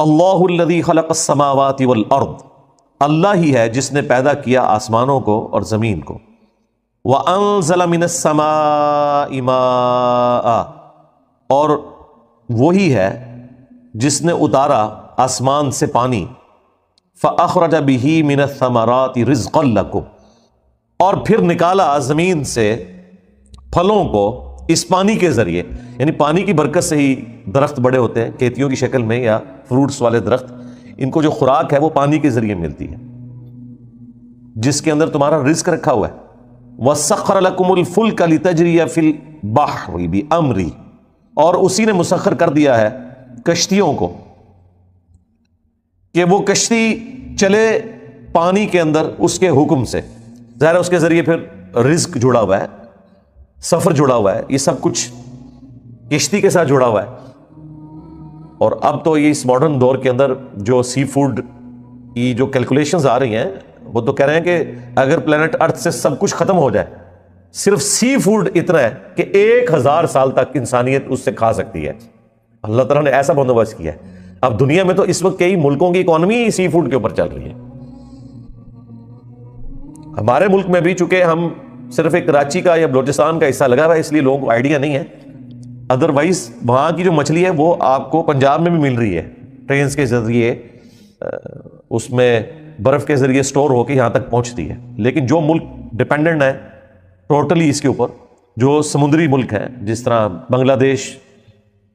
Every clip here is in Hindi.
अल्लाहदी खलकसमावती अर्द अल्लाह ही है जिसने पैदा किया आसमानों को और ज़मीन को वह अनजलमिनसमा इमा और वही है जिसने उतारा आसमान से पानी फ़रज बिही मिनसमारात को और फिर निकाला ज़मीन से फलों को इस पानी के ज़रिए यानी पानी की बरकत से ही दरख्त बड़े होते हैं खेतियों की शक्ल में या फ्रूट्स वाले दरख्त इनको जो खुराक है वो पानी के ज़रिए मिलती है जिसके अंदर तुम्हारा रिस्क रखा हुआ है वह सखर लकुमफुल कली तजरिया फिल बाहरी अमरी और उसी ने मुसखर कर दिया है कश्तियों को कि वो कश्ती चले पानी के अंदर उसके हुक्म से जहर उसके ज़रिए फिर रिस्क जुड़ा हुआ है सफ़र जुड़ा हुआ है ये सब कुछ किश्ती के साथ जुड़ा हुआ है और अब तो ये इस मॉडर्न दौर के अंदर जो सी फूड की जो कैलकुलेशन आ रही हैं वो तो कह रहे हैं कि अगर प्लानट अर्थ से सब कुछ ख़त्म हो जाए सिर्फ सी फूड इतना है कि एक हज़ार साल तक इंसानियत उससे खा सकती है अल्लाह तला ने ऐसा बंदोबस्त किया है अब दुनिया में तो इस वक्त कई मुल्कों की इकोनॉमी सी फूड के ऊपर चल रही है हमारे मुल्क में भी चूंकि हम सिर्फ एक कराची का या बलोचिस्तान का हिस्सा लगा हुआ है इसलिए लोगों को आइडिया नहीं है अदरवाइज वहाँ की जो मछली है वो आपको पंजाब में भी मिल रही है ट्रेन के ज़रिए उसमें बर्फ़ के ज़रिए स्टोर होकर यहाँ तक पहुँचती है लेकिन जो मुल्क डिपेंडेंट है टोटली इसके ऊपर जो समुद्री मुल्क है जिस तरह बांग्लादेश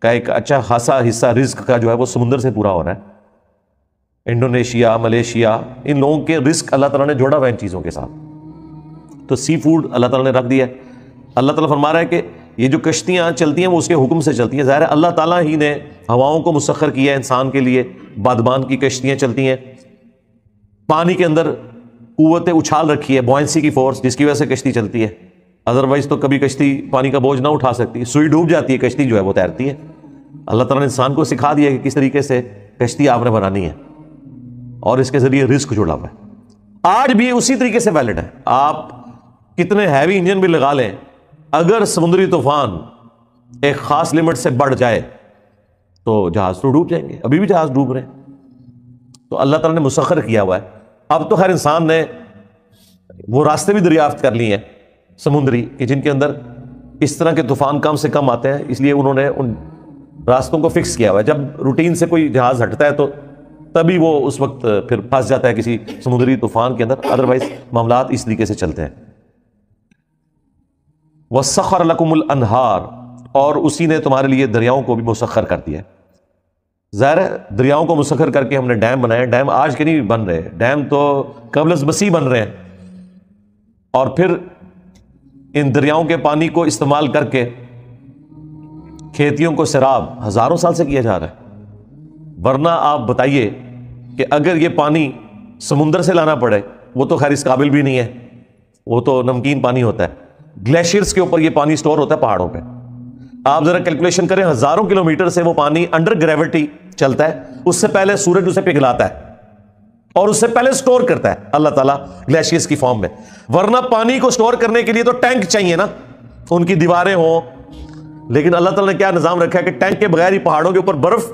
का एक अच्छा खासा हिस्सा रिस्क का जो है वो समुंदर से पूरा हो रहा है इंडोनेशिया मलेशिया इन लोगों के रिस्क अल्लाह ताला ने जोड़ा हुआ इन चीज़ों के साथ तो सी फूड अल्लाह ताला ने रख दिया है अल्लाह ताला फरमा रहा है कि ये जो कश्तियाँ चलती हैं वो उसके हुक्म से चलती हैं ज़ाहिर अल्लाह ताला ही ने हवाओं को मुसखर किया है इंसान के लिए बादबान की कश्तियाँ चलती हैं पानी के अंदर कुत उछाल रखी है बॉयसी की फोर्स जिसकी वजह से कश्ती चलती है अदरवाइज़ तो कभी कश्ती पानी का बोझ ना उठा सकती सुई डूब जाती है कश्ती जो है वो तैरती है अल्लाह तला ने इंसान को सिखा दिया कि किस तरीके से कश्ती आपने बनानी है और इसके ज़रिए रिस्क जुड़ा हुआ है आज भी उसी तरीके से वैलिड है आप कितने हैवी इंजन भी लगा लें अगर समुद्री तूफान एक खास लिमिट से बढ़ जाए तो जहाज तो डूब जाएंगे अभी भी जहाज डूब रहे हैं तो अल्लाह तला ने मुसखर किया हुआ है अब तो हर इंसान ने वो रास्ते भी दरियाफ्त कर लिए हैं समुद्री कि जिनके अंदर इस तरह के तूफान कम से कम आते हैं इसलिए उन्होंने उन रास्तों को फिक्स किया हुआ है जब रूटीन से कोई जहाज़ हटता है तो तभी वो उस वक्त फिर फंस जाता है किसी समुद्री तूफान के अंदर अदरवाइज मामला इस तरीके से चलते हैं व सखर लकुमुल अनहार और उसी ने तुम्हारे लिए दरियाओं को भी मुसखर कर दिया ज़ाहिर है दरियाओं को मुसखर करके हमने डैम बनाया डैम आज के नहीं बन रहे डैम तो कबल बसी बन रहे हैं और फिर इन दरियाओं के पानी को इस्तेमाल करके खेतियों को शराब हज़ारों साल से किया जा रहा है वरना आप बताइए कि अगर ये पानी समुंदर से लाना पड़े वो तो खैर इस काबिल भी नहीं है वो तो नमकीन पानी होता है ग्लेशियर्स के ऊपर ये पानी स्टोर होता है पहाड़ों पे आप जरा कैलकुलेशन करें हजारों किलोमीटर से वो पानी अंडर ग्रेविटी चलता है उससे पहले सूरज उसे पिघलाता है और उससे पहले स्टोर करता है अल्लाह ताला ग्लेशियर्स की फॉर्म में वरना पानी को स्टोर करने के लिए तो टैंक चाहिए ना उनकी दीवारें हों लेकिन अल्लाह तला ने क्या निजाम रखा है कि टैंक के बगैर ही पहाड़ों के ऊपर बर्फ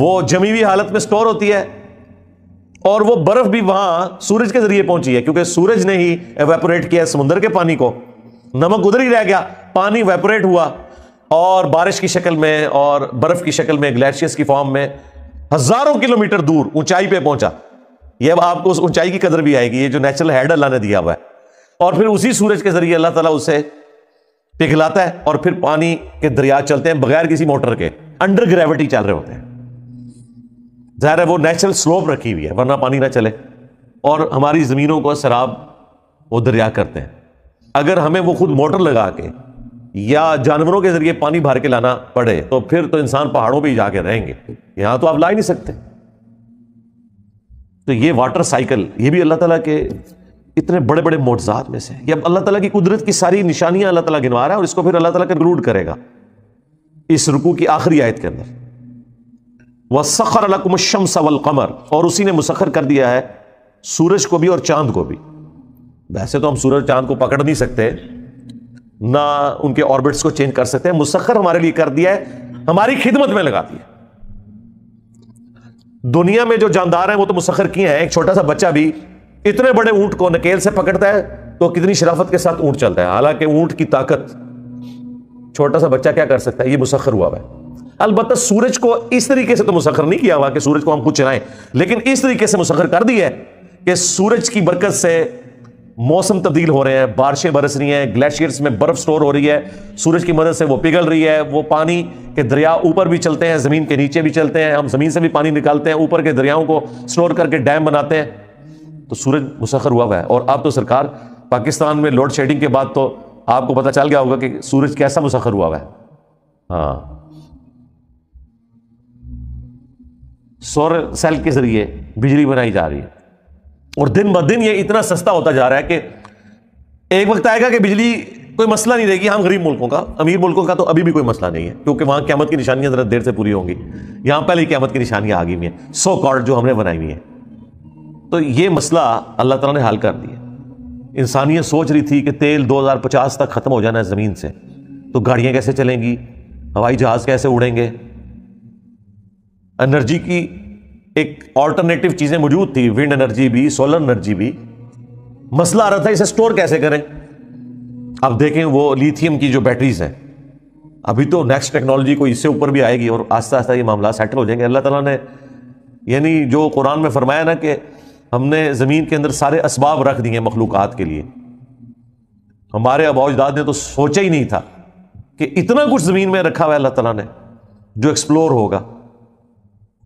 वो जमी हुई हालत में स्टोर होती है और वो बर्फ भी वहां सूरज के जरिए पहुंची है क्योंकि सूरज ने ही वेपोरेट किया समुद्र के पानी को नमक उधर ही रह गया पानी वेपोरेट हुआ और बारिश की शक्ल में और बर्फ की शक्ल में ग्लेशियस की फॉर्म में हजारों किलोमीटर दूर ऊंचाई पे पहुंचा ये अब आपको उस ऊंचाई की कदर भी आएगी ये जो नेचुरल हेड अल्लाह ने दिया हुआ है और फिर उसी सूरज के जरिए अल्लाह ताला उसे पिघलाता है और फिर पानी के दरिया चलते हैं बगैर किसी मोटर के अंडर ग्रेविटी चल रहे होते हैं ज़ाहिर है वो नेचुरल स्लोप रखी हुई है वरना पानी ना चले और हमारी ज़मीनों को शराब वो दरिया करते हैं अगर हमें वो खुद मोटर लगा के या जानवरों के ज़रिए पानी भर के लाना पड़े तो फिर तो इंसान पहाड़ों पर ही जाके रहेंगे यहाँ तो आप ला ही नहीं सकते तो ये वाटर साइकिल ये भी अल्लाह तला के इतने बड़े बड़े मोटजात में से ये अल्लाह तला की कुदरत की सारी निशानियां अल्लाह तला गिनवा रहा है और इसको फिर अल्लाह ताला कंक्लूड करेगा इस रुकू की आखिरी आयत के अंदर व अलक अलकुमशम सवल कमर और उसी ने मुसखर कर दिया है सूरज को भी और चांद को भी वैसे तो हम सूरज चांद को पकड़ नहीं सकते ना उनके ऑर्बिट्स को चेंज कर सकते हैं मुसखर हमारे लिए कर दिया है हमारी खिदमत में लगा दिया दुनिया में जो जानदार है वो तो मुसखर किए हैं एक छोटा सा बच्चा भी इतने बड़े ऊंट को नकेल से पकड़ता है तो कितनी शराफत के साथ ऊंट चलता है हालांकि ऊंट की ताकत छोटा सा बच्चा क्या कर सकता है ये मुसखर हुआ है अलबत् सूरज को इस तरीके से तो मुसखर नहीं किया हुआ कि सूरज को हम कुछ चलाएं लेकिन इस तरीके से मुसखर कर दिया है कि सूरज की बरकत से मौसम तब्दील हो रहे हैं बारिशें बरस रही हैं ग्लेशियर्स में बर्फ स्टोर हो रही है सूरज की मदद से वो पिघल रही है वो पानी के दरिया ऊपर भी चलते हैं ज़मीन के नीचे भी चलते हैं हम ज़मीन से भी पानी निकालते हैं ऊपर के दरियाओं को स्टोर करके डैम बनाते हैं तो सूरज मुसखर हुआ हुआ है और अब तो सरकार पाकिस्तान में लोड शेडिंग के बाद तो आपको पता चल गया होगा कि सूरज कैसा मुसखर हुआ हुआ है हाँ सौर सेल के जरिए बिजली बनाई जा रही है और दिन ब दिन ये इतना सस्ता होता जा रहा है कि एक वक्त आएगा कि बिजली कोई मसला नहीं रहेगी हम हाँ, गरीब मुल्कों का अमीर मुल्कों का तो अभी भी कोई मसला नहीं है क्योंकि वहाँ क्यामत की निशानियाँ ज़रा देर से पूरी होंगी यहाँ पहले क्यामत की निशानियाँ आ गई हुई हैं सौ कॉर्ड जो हमने बनाई हुई है तो ये मसला अल्लाह तला ने हल कर दिया इंसानियत सोच रही थी कि तेल 2050 तक ख़त्म हो जाना है ज़मीन से तो गाड़ियाँ कैसे चलेंगी हवाई जहाज़ कैसे उड़ेंगे एनर्जी की एक ऑल्टरनेटिव चीज़ें मौजूद थी विंड एनर्जी भी सोलर एनर्जी भी मसला आ रहा था इसे स्टोर कैसे करें अब देखें वो लिथियम की जो बैटरीज हैं अभी तो नेक्स्ट टेक्नोलॉजी को इससे ऊपर भी आएगी और आस्ता आस्ता ये मामला सेटल हो जाएंगे अल्लाह तला ने यानी जो कुरान में फरमाया ना कि हमने ज़मीन के अंदर सारे इसबाब रख दिए मखलूक के लिए हमारे अब अबाजदाद ने तो सोचा ही नहीं था कि इतना कुछ ज़मीन में रखा हुआ है अल्लाह तला ने जो एक्सप्लोर होगा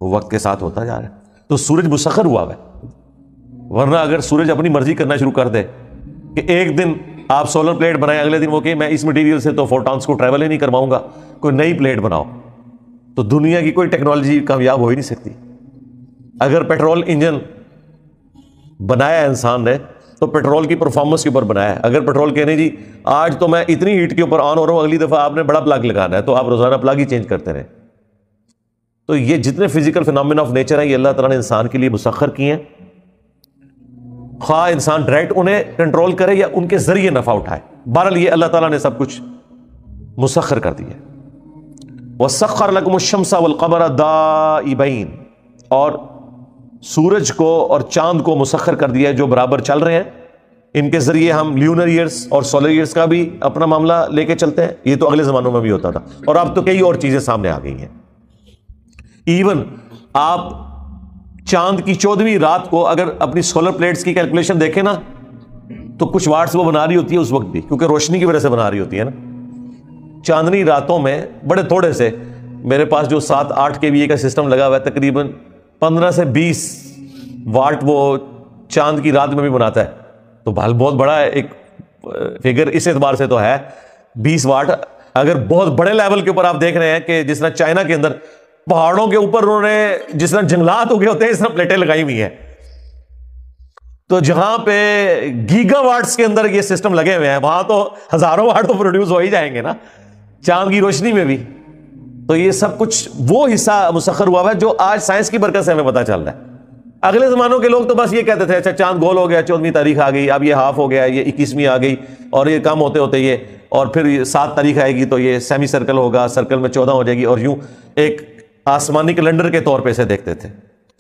वक्त के साथ होता जा रहा है तो सूरज मुसखर हुआ है वरना अगर सूरज अपनी मर्जी करना शुरू कर दे कि एक दिन आप सोलर प्लेट बनाएं अगले दिन वो कि मैं इस मटेरियल से तो फोटॉन्स को ट्रैवल ही नहीं करवाऊंगा कोई नई प्लेट बनाओ तो दुनिया की कोई टेक्नोलॉजी कामयाब हो ही नहीं सकती अगर पेट्रोल इंजन बनाया इंसान ने तो पेट्रोल की परफॉर्मेंस के ऊपर बनाया है अगर पेट्रोल कहने जी आज तो मैं इतनी हीट के ऊपर ऑन हो रहा हूँ अगली दफ़ा आपने बड़ा प्लग लगाना है तो आप रोज़ाना प्लग ही चेंज करते रहें तो ये जितने फिजिकल फिनमिन ऑफ नेचर हैं ये अल्लाह ताला ने इंसान के लिए मुसखर किए हैं खा इंसान डायरेक्ट उन्हें कंट्रोल करे या उनके जरिए नफा उठाए बहरहाल ये अल्लाह ताला ने सब कुछ मुसखर कर दिया वह सखर लकमशमसा वलकमर दाइबैन और सूरज को और चांद को मुसखर कर दिया जो बराबर चल रहे हैं इनके जरिए हम ल्यूनर ईयर्स और सोलर ईयर्स का भी अपना मामला लेके चलते हैं ये तो अगले ज़मानों में भी होता था और अब तो कई और चीज़ें सामने आ गई हैं इवन आप चांद की चौदवी रात को अगर अपनी सोलर प्लेट्स की कैलकुलेशन देखें ना तो कुछ वाट्स वो बना रही होती है उस वक्त भी क्योंकि रोशनी की वजह से बना रही होती है ना चांदनी रातों में बड़े थोड़े से मेरे पास जो सात आठ के वी का सिस्टम लगा हुआ है तकरीबन पंद्रह से बीस वाट वो चांद की रात में भी बनाता है तो भाल बहुत बड़ा एक फिगर इस एतबार से तो है बीस वाट अगर बहुत बड़े लेवल के ऊपर आप देख रहे हैं कि जिस तरह चाइना के अंदर पहाड़ों के ऊपर उन्होंने जिस तरह जंगलात गए होते हैं इस तरह प्लेटें लगाई हुई हैं तो जहां पे गीगा वार्ड्स के अंदर ये सिस्टम लगे हुए हैं वहां तो हजारों वार्ड तो प्रोड्यूस हो ही जाएंगे ना चांद की रोशनी में भी तो ये सब कुछ वो हिस्सा मुसखर हुआ है जो आज साइंस की बरकत से हमें पता चल रहा है अगले जमानों के लोग तो बस ये कहते थे अच्छा चांद गोल हो गया चौदहवीं तारीख आ गई अब ये हाफ हो गया ये इक्कीसवीं आ गई और ये कम होते होते ये और फिर सात तारीख आएगी तो ये सेमी सर्कल होगा सर्कल में चौदह हो जाएगी और यूं एक आसमानी कैलेंडर के तौर पर इसे देखते थे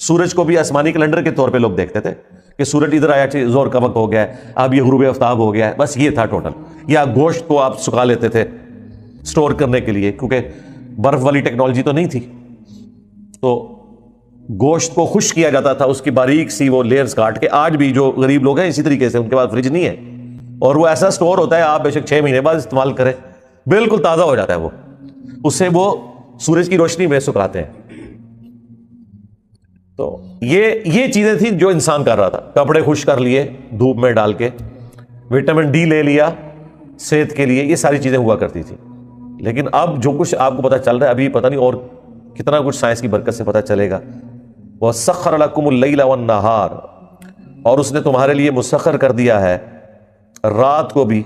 सूरज को भी आसमानी कैलेंडर के तौर पे लोग देखते थे कि सूरज इधर आया जोर कमक हो गया है अब ये हरूब आफ्ताब हो गया है बस ये था टोटल या गोश्त को आप सुखा लेते थे स्टोर करने के लिए क्योंकि बर्फ़ वाली टेक्नोलॉजी तो नहीं थी तो गोश्त को खुश किया जाता था उसकी बारीक सी वो लेयर्स काट के आज भी जो गरीब लोग हैं इसी तरीके से उनके पास फ्रिज नहीं है और वो ऐसा स्टोर होता है आप बेशक छः महीने बाद इस्तेमाल करें बिल्कुल ताज़ा हो जाता है वो उससे वो सूरज की रोशनी में सुखाते हैं तो ये ये चीज़ें थी जो इंसान कर रहा था कपड़े खुश कर लिए धूप में डाल के विटामिन डी ले लिया सेहत के लिए ये सारी चीज़ें हुआ करती थी लेकिन अब जो कुछ आपको पता चल रहा है अभी पता नहीं और कितना कुछ साइंस की बरकत से पता चलेगा वह सखर अलकुमल नहार और उसने तुम्हारे लिए मुसखर कर दिया है रात को भी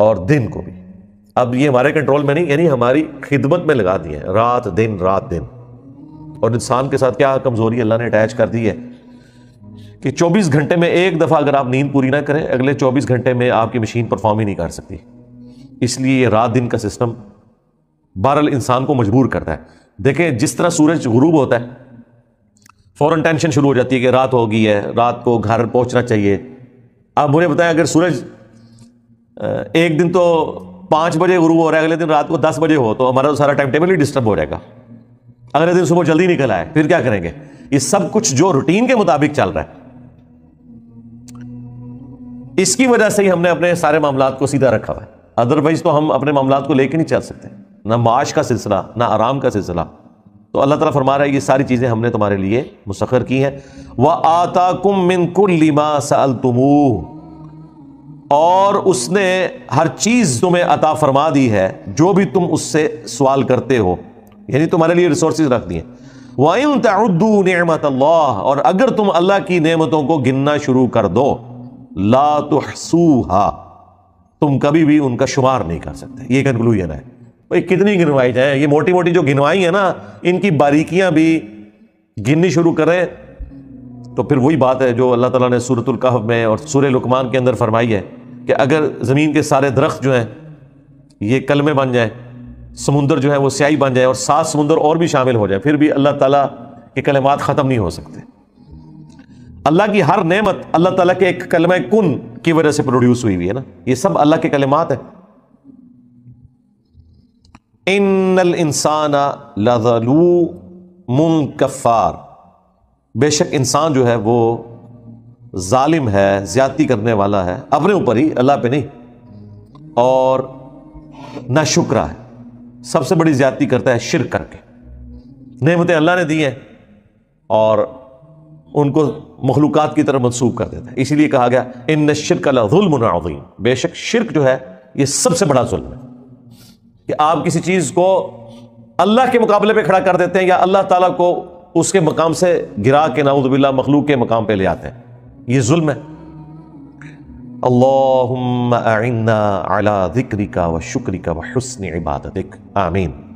और दिन को भी अब ये हमारे कंट्रोल में नहीं यानी हमारी खिदमत में लगा दिए रात दिन रात दिन और इंसान के साथ क्या कमज़ोरी अल्लाह ने अटैच कर दी है कि 24 घंटे में एक दफ़ा अगर आप नींद पूरी ना करें अगले 24 घंटे में आपकी मशीन परफॉर्म ही नहीं कर सकती इसलिए ये रात दिन का सिस्टम बहरल इंसान को मजबूर करता है देखें जिस तरह सूरज गुरूब होता है फ़ौरन टेंशन शुरू हो जाती है कि रात हो गई है रात को घर पहुंचना चाहिए आप मुझे बताएं अगर सूरज एक दिन तो पांच बजे गुरु हो रहा है अगले दिन रात को दस बजे हो तो हमारा तो सारा टाइम टेबल ही डिस्टर्ब हो जाएगा अगले दिन सुबह जल्दी निकल आए फिर क्या करेंगे ये सब कुछ जो रूटीन के मुताबिक चल रहा है इसकी वजह से ही हमने अपने सारे मामला को सीधा रखा हुआ है अदरवाइज तो हम अपने मामला को लेकर नहीं चल सकते ना माश का सिलसिला ना आराम का सिलसिला तो अल्लाह तला फरमा रहा है ये सारी चीज़ें हमने तुम्हारे लिए मुसखर की हैं वह आता कुम कुल्लिमा सल और उसने हर चीज़ तुम्हें अता फरमा दी है जो भी तुम उससे सवाल करते हो यानी तुम्हारे लिए रिसोर्स रख दिए वाइन नमत अल्लाह और अगर तुम अल्लाह की नेमतों को गिनना शुरू कर दो ला तो तुम कभी भी उनका शुमार नहीं कर सकते ये कंक्लूजन है भाई कितनी गिनवाई जाए ये मोटी मोटी जो गिनवाई है ना इनकी बारीकियां भी गिननी शुरू करें तो फिर वही बात है जो अल्लाह ताला ने सूरतुल कहफ में और सूर्य लुकमान के अंदर फरमाई है कि अगर ज़मीन के सारे दरख्त जो हैं ये कलमे बन जाएँ समुंदर जो है वो स्याही बन जाए और सात समुंदर और भी शामिल हो जाए फिर भी अल्लाह ताला के कलमात ख़त्म नहीं हो सकते अल्लाह की हर नेमत अल्लाह ताला के एक कलम कुन की वजह से प्रोड्यूस हुई हुई है ना ये सब अल्लाह के कलमात है इन इंसान लजलू मुंकफ़ार बेशक इंसान जो है वो जालिम है ज्यादती करने वाला है अपने ऊपर ही अल्लाह पे नहीं और ना शुक्रा है सबसे बड़ी ज्यादती करता है शिर करके नहमतें अल्लाह ने दी हैं और उनको मखलूक की तरह मनसूब कर देता है इसीलिए कहा गया इन न शिरक अलाजुलमनाजीम बेशक शिरक जो है ये सबसे बड़ा जुल्म है कि आप किसी चीज़ को अल्लाह के मुकाबले पे खड़ा कर देते हैं या अल्लाह ताला को उसके मकाम से गिरा के नाउदबिल्ला मखलूक के मकाम पे ले आते हैं ये जुल्म है अल्लाहुम्मा अइन्ना अला जिक्रिका व शुक्रिका व हुस्न इबादतिक आमीन